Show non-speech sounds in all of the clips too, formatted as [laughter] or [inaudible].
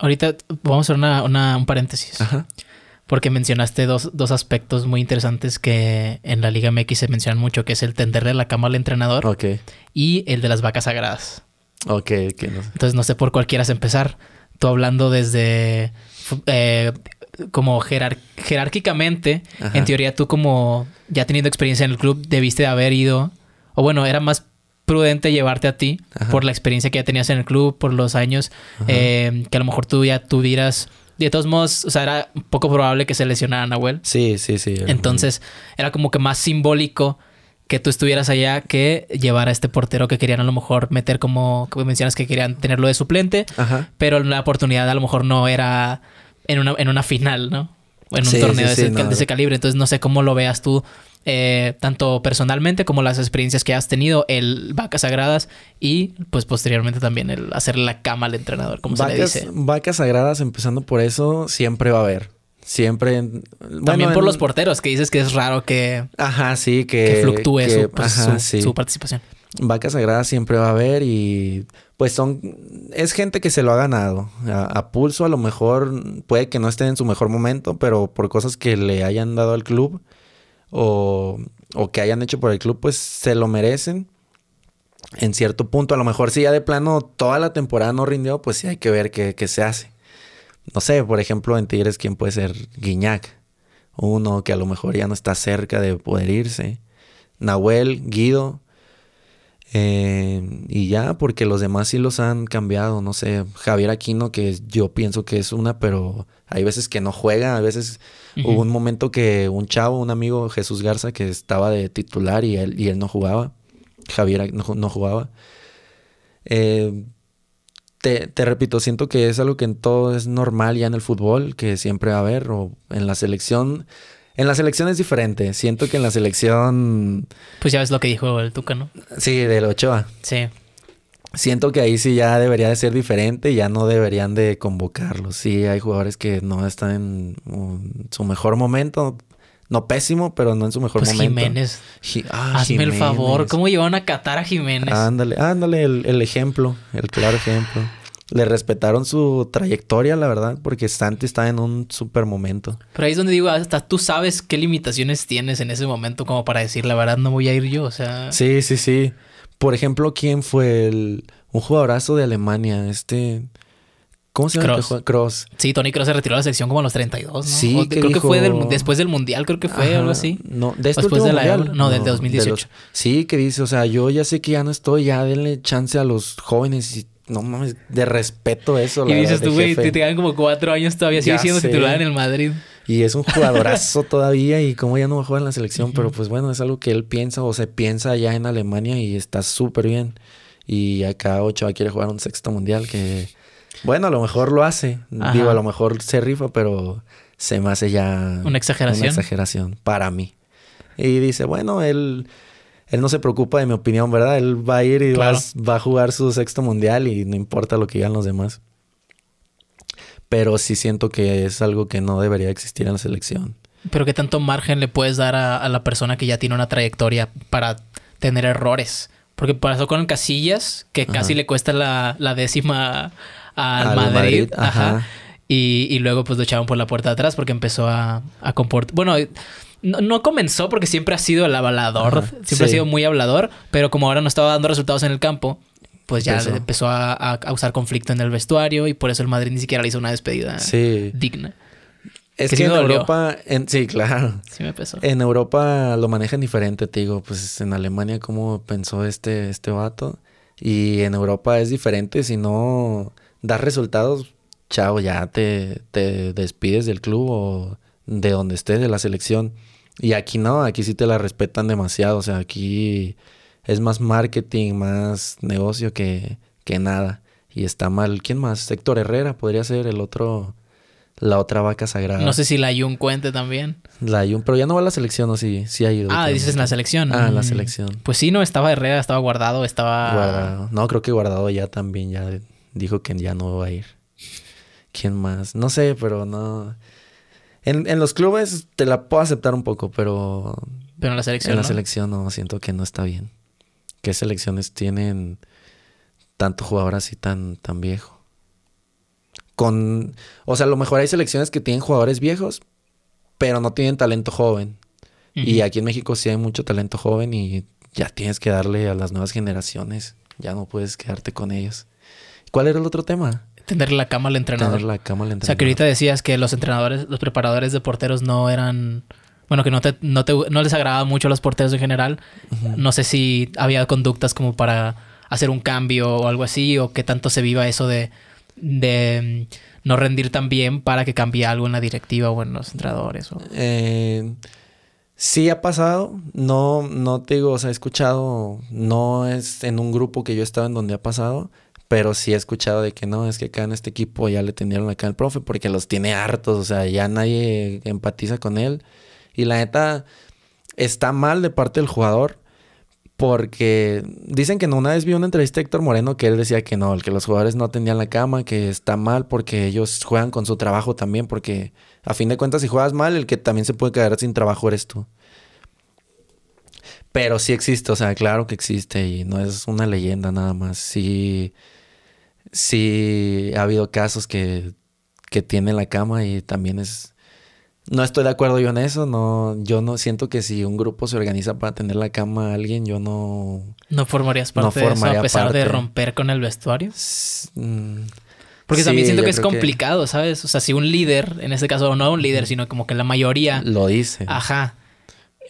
Ahorita vamos a hacer una, un paréntesis. Porque mencionaste dos, aspectos muy interesantes que en la Liga MX se mencionan mucho, que es el tenderle la cama al entrenador y el de las vacas sagradas. Ok, que Entonces no sé por cuál quieras empezar. Tú hablando desde eh, como jerárquicamente, en teoría tú como ya teniendo experiencia en el club debiste haber ido, o bueno, era más prudente llevarte a ti por la experiencia que ya tenías en el club, por los años eh, que a lo mejor tú ya tuvieras. De todos modos, o sea, era poco probable que se lesionara a Nahuel. Sí, sí, sí. Entonces, era como que más simbólico que tú estuvieras allá que llevar a este portero que querían a lo mejor meter como, como mencionas que querían tenerlo de suplente, pero la oportunidad a lo mejor no era en una, en una final, ¿no? En un torneo de, ese, de, ese, calibre, entonces no sé cómo lo veas tú eh, tanto personalmente como las experiencias que has tenido, el vacas sagradas y pues posteriormente también el hacer la cama al entrenador, como se le dice. Vacas sagradas, empezando por eso, siempre va a haber. Siempre. También por los porteros, que dices que es raro que. Ajá, sí, que. fluctúe pues, su, participación. Vacas Sagradas siempre va a haber y. Pues son. Es gente que se lo ha ganado. A, a, pulso, a lo mejor puede que no esté en su mejor momento, pero por cosas que le hayan dado al club, o, o que hayan hecho por el club, pues se lo merecen en cierto punto. A lo mejor si ya de plano toda la temporada no rindió, pues sí hay que ver qué, qué se hace. No sé, por ejemplo, en Tigres, ¿quién puede ser Guiñac? Uno que a lo mejor ya no está cerca de poder irse. Nahuel, Guido, eh, y ya, porque los demás sí los han cambiado. No sé, Javier Aquino, que yo pienso que es una, pero hay veces que no juega. A veces hubo un momento que un chavo, un amigo, Jesús Garza, que estaba de titular y él, y él no jugaba. Javier no, no jugaba. Eh, te, te, repito, siento que es algo que en todo es normal ya en el fútbol, que siempre va a haber, o en la selección en la selección es diferente. Siento que en la selección. Pues ya ves lo que dijo el Tuca, ¿no? Sí, del Ochoa. Sí. Siento que ahí sí ya debería de ser diferente, ya no deberían de convocarlo. Sí, hay jugadores que no están en su mejor momento, no pésimo, pero no en su mejor pues momento. Jiménez. Ah, hazme el favor, ¿cómo llevaron a catar a Jiménez? Ándale, ándale, el ejemplo, el claro ejemplo le respetaron su trayectoria, la verdad, porque Santi está en un super momento. Pero ahí es donde digo, hasta tú sabes qué limitaciones tienes en ese momento como para decir, la verdad no voy a ir yo, o sea... Sí, sí, sí. Por ejemplo, ¿quién fue el... un jugadorazo de Alemania? Este... ¿Cómo se llama? Cross. Sí, Tony Cross se retiró de la selección como a los 32, ¿no? Sí, creo que fue después del Mundial, creo que fue algo así. No, este después de la mundial? No, desde 2018. Sí, que dice, o sea, yo ya sé que ya no estoy, ya denle chance a los jóvenes y no mames, de respeto eso. Y dices tú, güey, te quedan como cuatro años todavía, sigue siendo titular en el Madrid. Y es un jugadorazo [laughs] todavía y como ya no va a jugar en la selección, pero pues bueno, es algo que él piensa o se piensa ya en Alemania y está súper bien. Y acá Ochoa quiere jugar un sexto mundial que, bueno, a lo mejor lo hace. Digo, a lo mejor se rifa, pero se me hace ya... Una exageración. Una exageración para mí. Y dice, bueno, él él no se preocupa de mi opinión, ¿verdad? Él va a ir y va, a jugar su sexto mundial y no importa lo que digan los demás. Pero sí siento que es algo que no debería existir en la selección. Pero ¿qué tanto margen le puedes dar a, la persona que ya tiene una trayectoria para tener errores? Porque pasó con Casillas, que casi le cuesta la, décima al, Madrid. Y, luego pues lo echaron por la puerta de atrás porque empezó a, a comportar... Bueno, no, no, comenzó porque siempre ha sido el avalador. siempre ha sido muy hablador, pero como ahora no estaba dando resultados en el campo, pues ya empezó a, a, causar conflicto en el vestuario y por eso el Madrid ni siquiera le hizo una despedida sí. digna. Es que, en Europa, sí, claro. Sí me En Europa lo manejan diferente, te digo, pues en Alemania cómo pensó este, este vato. Y en Europa es diferente, si no das resultados, chao, ya te, te despides del club o de donde esté de la selección. Y aquí no, aquí sí te la respetan demasiado. O sea, aquí es más marketing, más negocio que, que nada. Y está mal. ¿Quién más? Héctor Herrera podría ser el otro. La otra vaca sagrada. No sé si la Jun cuente también. La Jun, pero ya no va a la selección, ¿o sí? Sí ha ido. Ah, dices en la selección. Ah, la mm. selección. Pues sí, no, estaba Herrera, estaba guardado, estaba. Guardado. No, creo que guardado ya también, ya dijo que ya no va a ir. ¿Quién más? No sé, pero no. En, los clubes te la puedo aceptar un poco, pero. Pero en la selección. En la selección no, siento que no está bien. ¿Qué selecciones tienen tanto jugador así tan, tan viejo? Con. O sea, a lo mejor hay selecciones que tienen jugadores viejos, pero no tienen talento joven. Y aquí en México sí hay mucho talento joven y ya tienes que darle a las nuevas generaciones. Ya no puedes quedarte con ellos. ¿Cuál era el otro tema? la al entrenador. Tener la cama al entrenador. O sea, que ahorita decías que los entrenadores, los preparadores de porteros no eran bueno, que no te, les agradaba mucho a los porteros en general. No sé si había conductas como para hacer un cambio o algo así, o qué tanto se viva eso de, de mm, no rendir tan bien para que cambie algo en la directiva o en los entrenadores. Eh, sí ha pasado, no, no te digo, o sea, escuchado, no es en un grupo que yo estaba en donde ha pasado, pero sí he escuchado de que no, es que acá en este equipo ya le tendieron acá al profe porque los tiene hartos, o sea, ya nadie empatiza con él. Y la neta está mal de parte del jugador porque dicen que no, una vez vi una entrevista Héctor Moreno que él decía que no, el que los jugadores no tenían la cama, que está mal porque ellos juegan con su trabajo también, porque a fin de cuentas si juegas mal, el que también se puede quedar sin trabajo eres tú. Pero sí existe, o sea, claro que existe y no es una leyenda nada más. Sí sí ha habido casos que, que tiene la cama y también es... No estoy de acuerdo yo en eso, no, yo no siento que si un grupo se organiza para tener la cama a alguien, yo no... No formarías parte de eso a pesar de romper con el vestuario. Mm, Porque también siento que es complicado, ¿sabes? O sea, si un líder, en este caso no un líder, sino como que la mayoría... Lo dice. Ajá.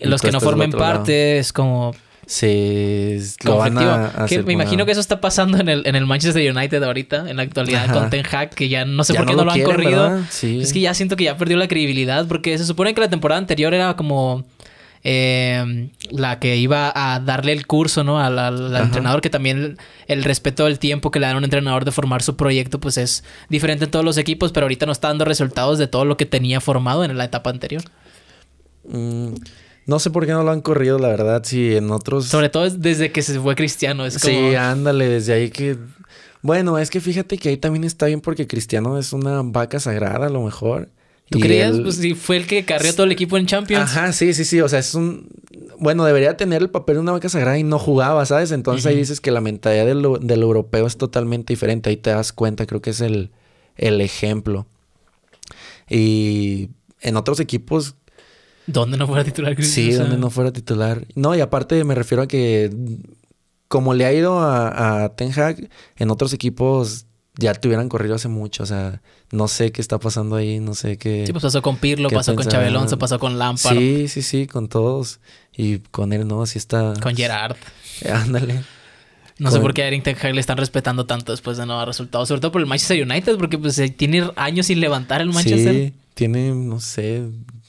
Los que no formen parte es como, se lo van me imagino que eso está pasando en el, Manchester United ahorita, en la actualidad, con Ten Hag, que ya no sé por qué no, lo, han corrido. Es que ya siento que ya perdió la credibilidad, porque se supone que la temporada anterior era como... Em, la que iba a darle el curso, ¿no? Al, entrenador, que también el, respeto del tiempo que le dan a un entrenador de formar su proyecto, pues es diferente en todos los equipos, pero ahorita no está dando resultados de todo lo que tenía formado en la etapa anterior. Mm, no sé por qué no lo han corrido, la verdad, si en otros... Sobre todo desde que se fue Cristiano, es como... Sí, ándale, desde ahí que... Bueno, es que fíjate que ahí también está bien porque Cristiano es una vaca sagrada a lo mejor. ¿Tú creías? Pues si fue el que carrió todo el equipo en Champions. Ajá, sí, sí, sí. O sea, es un. Bueno, debería tener el papel de una vaca sagrada y no jugaba, ¿sabes? Entonces ahí dices que la mentalidad del, europeo es totalmente diferente. Ahí te das cuenta, creo que es el, el ejemplo. Y en otros equipos ¿Dónde no fuera titular? Sí, donde no fuera titular. No, y aparte me refiero a que como le ha ido a, Ten Hag, en otros equipos ya tuvieran corrido hace mucho. O sea, no sé qué está pasando ahí, no sé qué. Sí, pues pasó con Pirlo, pasó con Chabelón pasó con Lampard. Sí, sí, sí, con todos. Y con él no, así está. Con Gerard. Eh, ándale. No sé por qué a Erin Ten Hag le están respetando tanto después de no dar resultados, sobre todo por el Manchester United, porque pues eh, tiene años sin levantar el Manchester. Sí, tiene, no sé,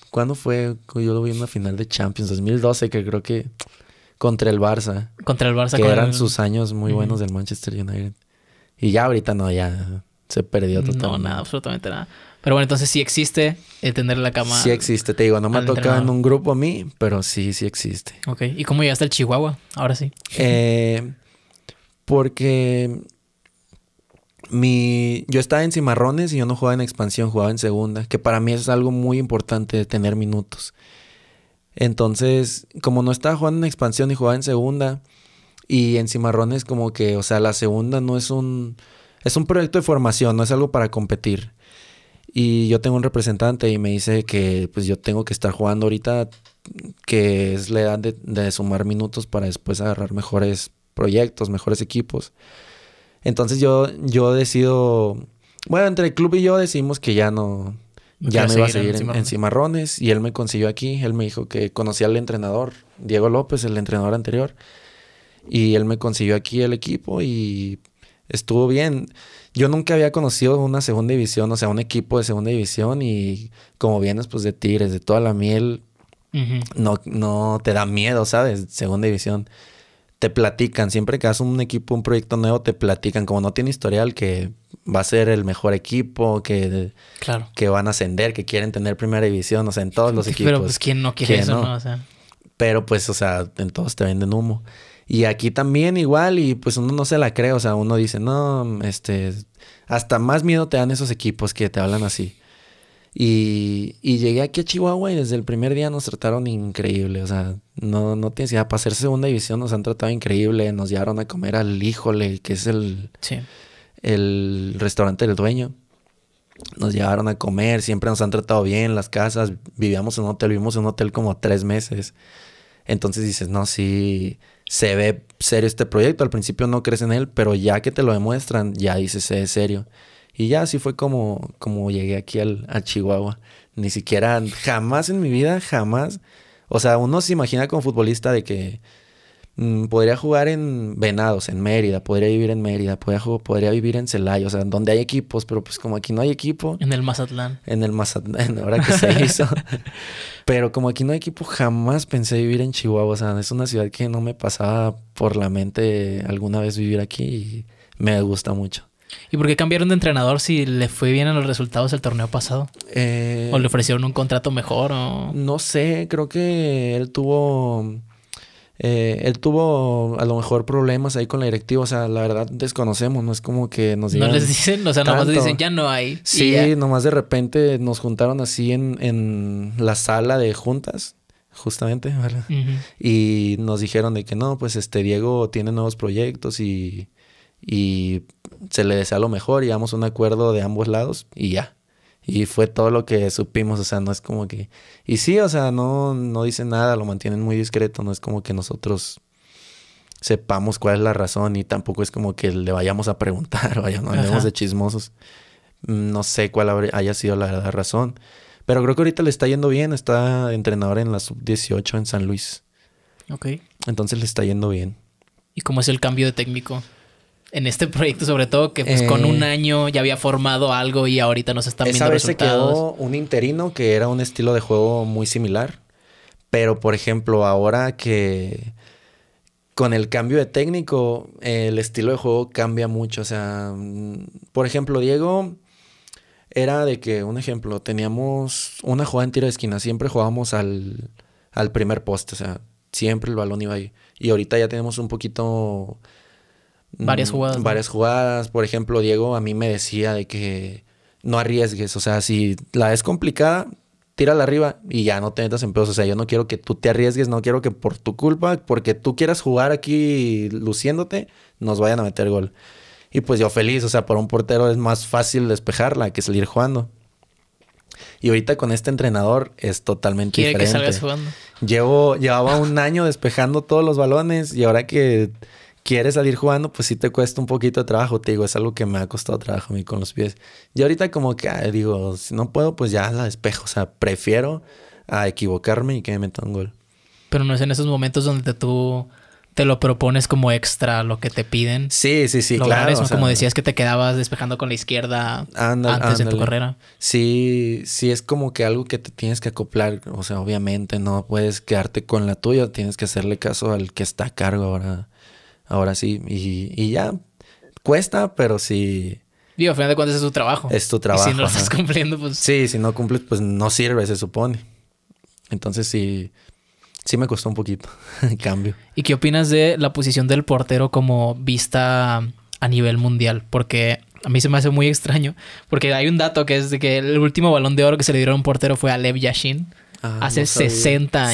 ¿Cuándo fue? Yo lo vi en la final de Champions, 2012, que creo que contra el Barça. Contra el Barça. Que eran sus años muy buenos del Manchester United. Y ya ahorita no, ya se perdió totalmente. No, nada, absolutamente nada. Pero bueno, entonces sí existe el eh, tener la cama. Sí existe, te digo, no me ha tocado en un grupo a mí, pero sí, sí existe. Ok, ¿y cómo llegaste al Chihuahua? Ahora sí. Eh, porque mi, yo estaba en Cimarrones y yo no jugaba en expansión, jugaba en segunda, que para mí es algo muy importante tener minutos. Entonces, como no estaba jugando en expansión y jugaba en segunda, y en Cimarrones como que, o sea, la segunda no es un, es un proyecto de formación, no es algo para competir. Y yo tengo un representante y me dice que pues yo tengo que estar jugando ahorita, que es la edad de sumar minutos para después agarrar mejores proyectos, mejores equipos. Entonces yo, yo decido, bueno, entre el club y yo decidimos que ya no, ya me iba a seguir en, cimarrones. y él me consiguió aquí, él me dijo que conocía al entrenador, Diego López, el entrenador anterior, y él me consiguió aquí el equipo y estuvo bien. Yo nunca había conocido una segunda división, o sea, un equipo de segunda división y como vienes pues de Tigres, de toda la miel, no, no te da miedo, ¿sabes? Segunda división te platican, siempre que haces un equipo, un proyecto nuevo, te platican, como no tiene historial, que va a ser el mejor equipo, que, claro. que van a ascender, que quieren tener primera división, o sea, en todos los pues, equipos. Pero pues quién no quiere eso, Pero pues, o sea, en todos te venden humo. Y aquí también igual, y pues uno no se la cree, o sea, uno dice, no, este, hasta más miedo te dan esos equipos que te hablan así. Y, llegué aquí a Chihuahua y desde el primer día nos trataron increíble. O sea, no, no tienes idea. Para ser segunda división nos han tratado increíble. Nos llevaron a comer al Híjole, que es el, el restaurante del dueño. Nos llevaron a comer, siempre nos han tratado bien las casas. Vivíamos en un hotel, vivimos en un hotel como tres meses. Entonces dices, no, sí, se ve serio este proyecto. Al principio no crees en él, pero ya que te lo demuestran, ya dices, se ve serio. Y ya así fue como, como llegué aquí al, a Chihuahua. Ni siquiera, jamás en mi vida, jamás. O sea, uno se imagina como futbolista de que mm, podría jugar en Venados, en Mérida, podría vivir en Mérida, podría, podría vivir en Celaya, o sea, donde hay equipos, pero pues como aquí no hay equipo. En el Mazatlán. En el Mazatlán, [laughs] ahora que se hizo. pero como aquí no hay equipo, jamás pensé vivir en Chihuahua. O sea, es una ciudad que no me pasaba por la mente alguna vez vivir aquí y me gusta mucho. ¿Y por qué cambiaron de entrenador si le fue bien a los resultados el torneo pasado? ¿O le eh, ofrecieron un contrato mejor? O... No sé, creo que él tuvo... Eh, él tuvo a lo mejor problemas ahí con la directiva, o sea, la verdad desconocemos, no es como que nos digan. No les dicen, o sea, nomás dicen ya no hay. Sí, nomás de repente nos juntaron así en, la sala de juntas, justamente, ¿verdad? Y nos dijeron de que no, pues este Diego tiene nuevos proyectos y y se le desea lo mejor, y a un acuerdo de ambos lados y ya. Y fue todo lo que supimos, o sea, no es como que... Y sí, o sea, no, no dicen nada, lo mantienen muy discreto, no es como que nosotros sepamos cuál es la razón y tampoco es como que le vayamos a preguntar, [laughs] vaya, no andemos de chismosos. No sé cuál haya sido la, la razón, pero creo que ahorita le está yendo bien, está entrenador en la sub-18 en San Luis. Ok. Entonces le está yendo bien. ¿Y cómo es el cambio de técnico? en este proyecto, sobre todo que pues, con un eh, año ya había formado algo y ahorita nos están viendo resultados. Se quedó un interino que era un estilo de juego muy similar, pero por ejemplo, ahora que con el cambio de técnico, el estilo de juego cambia mucho. O sea, mm, por ejemplo, Diego era de que, un ejemplo, teníamos una jugada en tiro de esquina, siempre jugábamos al, al primer poste, o sea, siempre el balón iba ahí. Y ahorita ya tenemos un poquito Varias mm, jugadas. Varias jugadas. Por ejemplo, Diego a mí me decía de que no arriesgues. O sea, si la es complicada, tírala arriba y ya no te metas en pedos. O sea, yo no quiero que tú te arriesgues, no quiero que por tu culpa, porque tú quieras jugar aquí luciéndote, nos vayan a meter gol. Y pues yo feliz, o sea, para un portero es más fácil despejarla que salir jugando. Y ahorita con este entrenador es totalmente diferente. Llevo, llevaba un año despejando todos los balones y ahora que quieres salir jugando, pues sí te cuesta un poquito de trabajo. Te digo, es algo que me ha costado trabajo a mí con los pies. Y ahorita como que digo, si no puedo, pues ya la despejo. O sea, prefiero a equivocarme y que me meta un gol. Pero no es en esos momentos donde tú te lo propones como extra lo que te piden. Sí, sí, sí, claro. como decías que te quedabas despejando con la izquierda antes de tu carrera. Sí, sí, es como que algo que te tienes que acoplar. O sea, obviamente no puedes quedarte con la tuya, tienes que hacerle caso al que está a cargo ahora ahora sí. Y, ya, cuesta, pero sí. Digo, al final de cuentas es tu trabajo. Es tu trabajo. si no lo estás cumpliendo, pues. Sí, si no cumples, pues no sirve, se supone. Entonces sí, sí me costó un poquito [laughs] el cambio. ¿Y qué opinas de la posición del portero como vista a nivel mundial? Porque a mí se me hace muy extraño, porque hay un dato que es de que el último balón de oro que se le dieron a un portero fue a Lev Yashin. Ah, hace 60 años.